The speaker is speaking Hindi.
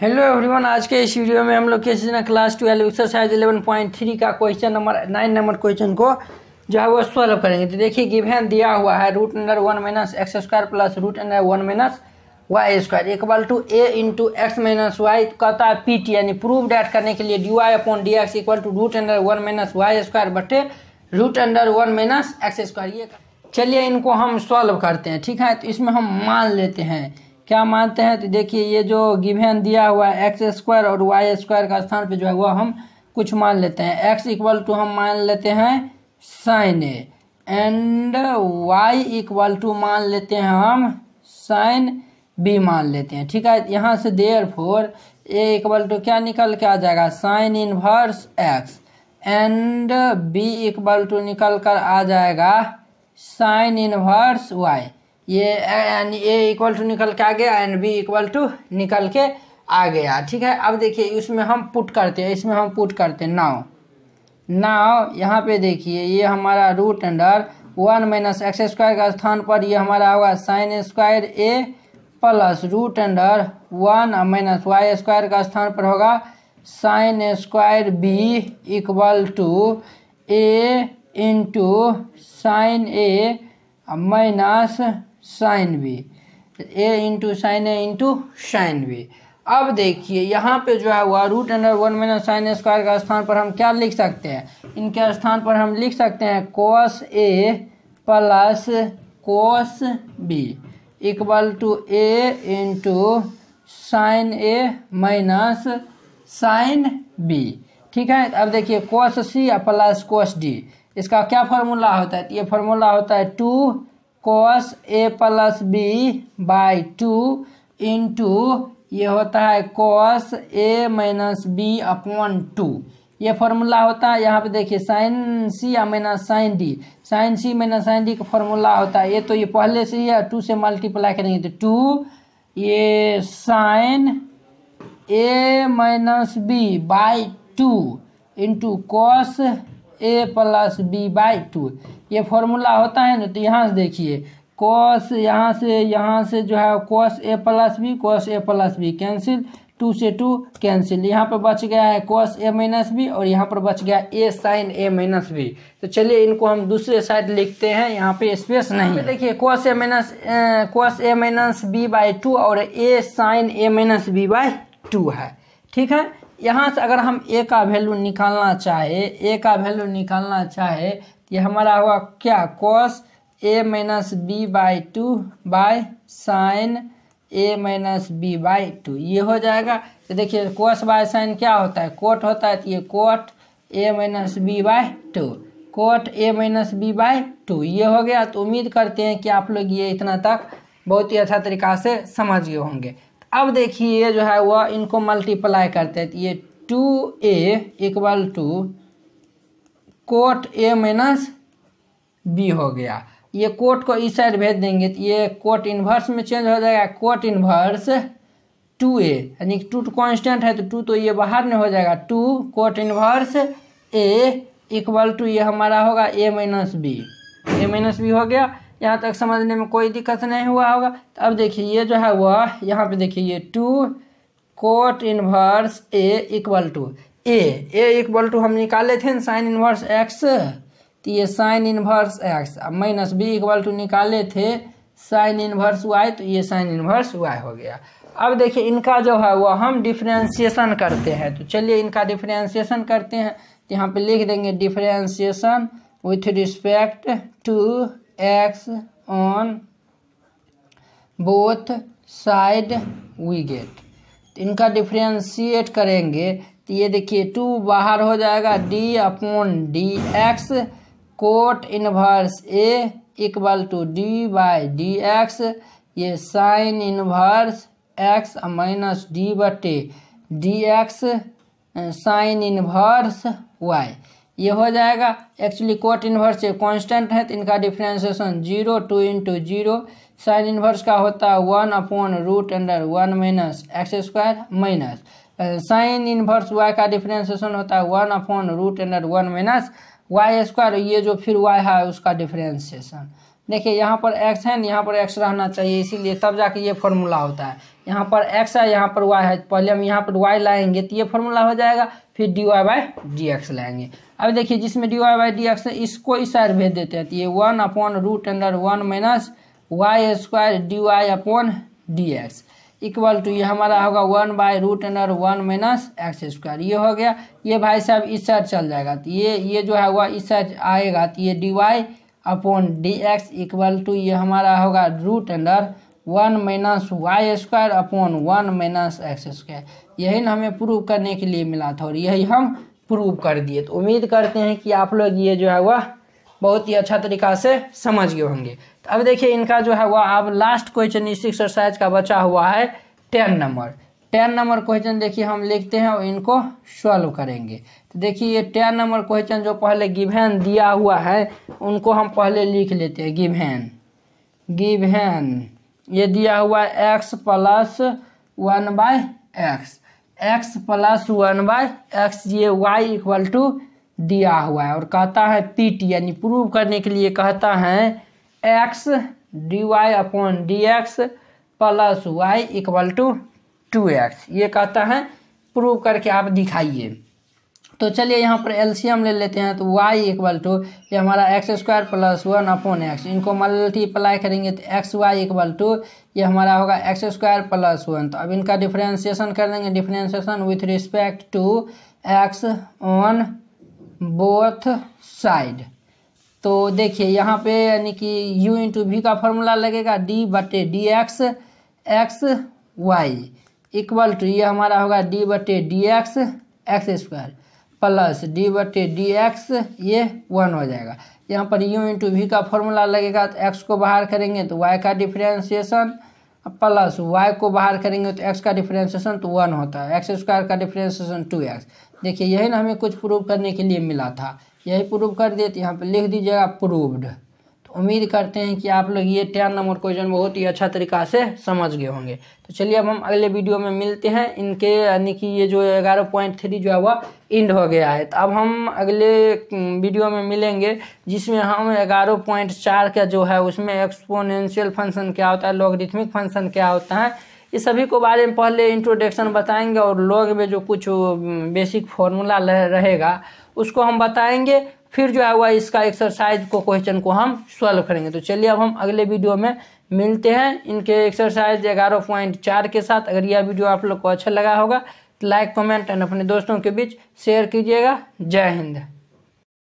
हेलो एवरीवन आज के इस वीडियो में हम लोग कैसे ना class twelve exercise eleven point three का question number nine number question को जो है वो सॉल्व करेंगे तो देखिए गिवन दिया हुआ है root under one minus x square plus root under one minus y square equal to a into x minus y कहता है पी टी यानी प्रूव डैट करने के लिए d y upon d x equal to root under one minus y square बटे root under one minus x square ये चलिए इनको हम सॉल्व करते हैं ठीक है तो इसमें हम मान लेते हैं क्या मानते हैं तो देखिए ये जो गिवेन दिया हुआ है एक्स स्क्वायर और वाई स्क्वायर का स्थान पे जो है वो हम कुछ मान लेते हैं एक्स इक्वल टू हम मान लेते हैं sine a and y equal to मान लेते हैं हम साइन बी मान लेते हैं ठीक है यहाँ से therefore a equal to क्या निकल के आ जाएगा sine inverse x and b equal to निकल कर आ जाएगा साइन इनवर्स वाई ये एन ए इक्वल टू निकल के आ गया एन बी इक्वल टू निकल के आ गया ठीक है अब देखिए इसमें हम पुट करते हैं इसमें हम पुट करते हैं नाव नाव यहाँ पे देखिए ये हमारा root under one minus x square का स्थान पर ये हमारा होगा sine square a plus root under one minus y square का स्थान पर होगा sine square b equal to a into sine a minus sine b a into sine a into sine b अब देखिए यहाँ पे जो है हुआ root under one minus sine square का स्थान पर हम क्या लिख सकते हैं इनके स्थान पर हम लिख सकते हैं cos a plus cos b equal to a into sine a minus sine b ठीक है अब देखिए कोस सी प्लस कोस डी इसका क्या फार्मूला होता है ये फार्मूला होता है two cos a plus b by two into ये होता है cos a minus b upon two ये फॉर्मूला होता है यहाँ पे देखिए साइन सी या minus sine d sine c minus sine d का फॉर्मूला होता है ये तो ये पहले से ही है टू से मल्टीप्लाई करेंगे तो टू ये sine a minus b by two into cos a plus b by two ये फॉर्मूला होता है ना तो यहाँ से देखिए कॉस यहाँ से यहाँ से जो है cos a plus b cos a plus b cancel two से टू कैंसिल यहाँ पर बच गया है कॉस ए माइनस बी और यहाँ पर बच गया a sine a minus b तो चलिए इनको हम दूसरे साइड लिखते हैं यहाँ पे स्पेस नहीं देखिए cos a minus cos a minus b by two और a sine a minus b by two है ठीक है यहाँ से अगर हम ए का वैल्यू निकालना चाहे ए का वैल्यू निकालना चाहे तो ये हमारा हुआ क्या cos a minus b by two by sine a minus b by two ये हो जाएगा तो देखिए कोस बाय साइन क्या होता है कोट होता है तो ये cot a minus b by two cot a minus b by two ये हो गया तो उम्मीद करते हैं कि आप लोग ये इतना तक बहुत ही अच्छा तरीका से समझ गए होंगे अब देखिए ये जो है वह इनको मल्टीप्लाई करते हैं ये two a equal to cot a minus b हो गया ये कोट को इस साइड भेज देंगे तो ये कोट इन्वर्स में चेंज हो जाएगा कोट इन्वर्स टू ए यानी टू तो कॉन्स्टेंट है तो टू तो ये बाहर नहीं हो जाएगा two cot inverse a equal to ये हमारा होगा a minus b a minus b हो गया यहाँ तक समझने में कोई दिक्कत नहीं हुआ होगा तो अब देखिए ये जो है वह यहाँ पे देखिए ये two cot inverse a equal to a a equal to हम निकाले थे ना साइन इनवर्स एक्स तो ये साइन इनवर्स एक्स अब माइनस बी इक्वल टू निकाले थे साइन इनवर्स वाई तो ये साइन इनवर्स वाई हो गया अब देखिए इनका जो है वह हम डिफ्रेंसिएशन करते हैं तो चलिए इनका डिफ्रेंसिएशन करते हैं तो यहाँ पे लिख देंगे differentiation with respect to x on both side we get इनका डिफ्रेंशिएट करेंगे तो ये देखिए टू बाहर हो जाएगा d upon d x cot inverse a equal to d by d x ये sine inverse x minus d बटे d x sine inverse y ये हो जाएगा एक्चुअली कोट ये कॉन्स्टेंट है तो इनका differentiation zero two into zero sine inverse का होता है one upon root under one minus x square minus sine inverse y का डिफ्रेंसिएशन होता है one upon root under one minus y square ये जो फिर वाई है उसका डिफ्रेंसिएशन देखिए यहाँ पर एक्स है यहाँ पर एक्स रहना चाहिए इसीलिए तब जाके ये फॉर्मूला होता है यहाँ पर एक्स है यहाँ पर वाई है पहले हम यहाँ पर वाई लाएंगे तो ये फॉर्मूला हो जाएगा फिर d y by d x लाएंगे अब देखिए जिसमें d y by d x है इसको इस साइड भेज देते हैं तो ये one upon root under one minus y square d y upon d x equal to ये हमारा होगा one by root under one minus x square ये हो गया ये भाई साहब इस साइड चल जाएगा तो ये ये जो है वह इस साइड आएगा तो ये d y upon d x equal to ये हमारा होगा root under one minus y square upon one minus x square यही ना हमें प्रूव करने के लिए मिला था और यही हम प्रूव कर दिए तो उम्मीद करते हैं कि आप लोग ये जो है वह बहुत ही अच्छा तरीका से समझ गए होंगे तो अब देखिए इनका जो है वह अब लास्ट क्वेश्चन इस एक्सरसाइज का बचा हुआ है ten number ten number question देखिए हम लिखते हैं और इनको सॉल्व करेंगे तो देखिए ये टेन नंबर क्वेश्चन जो पहले गिवेन दिया हुआ है उनको हम पहले लिख लेते हैं गिवेन गिवेन ये दिया हुआ है x plus one by x x plus one by x ये वाई इक्वल टू दिया हुआ है और कहता है पीट यानी प्रूव करने के लिए कहता है x d y upon d x plus y equal to two x ये कहता है प्रूव करके आप दिखाइए तो चलिए यहाँ पर एलसीएम ले लेते हैं तो वाई इक्वल टू ये हमारा x square plus one upon x इनको मल्टीप्लाई करेंगे तो एक्स वाई इक्वल टू ये हमारा होगा एक्स स्क्वायर प्लस वन तो अब इनका डिफ्रेंसिएशन कर देंगे differentiation with respect to x on both side तो देखिए यहाँ पे यानी कि u इंटू वी का फॉर्मूला लगेगा d बटे d x x y equal to ये हमारा होगा डी बटे d x x square plus d बटे डी एक्स ये वन हो जाएगा यहाँ पर यू इंटू वी का फॉर्मूला लगेगा तो एक्स को बाहर करेंगे तो वाई का डिफ्रेंसिएशन प्लस वाई को बाहर करेंगे तो एक्स का डिफ्रेंसिएशन तो वन होता है एक्स स्क्वायर का डिफ्रेंसिएशन टू एक्स देखिए यही ना हमें कुछ प्रूव करने के लिए मिला था यही प्रूव कर दिए तो यहाँ पर लिख दीजिएगा प्रूव्ड उम्मीद करते हैं कि आप लोग ये टेन नंबर क्वेश्चन बहुत ही अच्छा तरीका से समझ गए होंगे तो चलिए अब हम अगले वीडियो में मिलते हैं इनके यानी कि ये जो ग्यारह पॉइंट थ्री जो है वह इंड हो गया है तो अब हम अगले वीडियो में मिलेंगे जिसमें हम ग्यारह पॉइंट चार का जो है उसमें एक्सपोनेंशियल फंक्शन क्या होता है लॉगरिथमिक फंक्शन क्या होता है ये सभी को बारे में पहले इंट्रोडक्शन बताएंगे और लॉग में जो कुछ बेसिक फॉर्मूला रहेगा उसको हम बताएंगे फिर जो है हुआ इसका एक्सरसाइज को क्वेश्चन को हम सॉल्व करेंगे तो चलिए अब हम अगले वीडियो में मिलते हैं इनके एक्सरसाइज ग्यारह पॉइंट चार के साथ अगर यह वीडियो आप लोग को अच्छा लगा होगा तो लाइक कमेंट एंड अपने दोस्तों के बीच शेयर कीजिएगा जय हिंद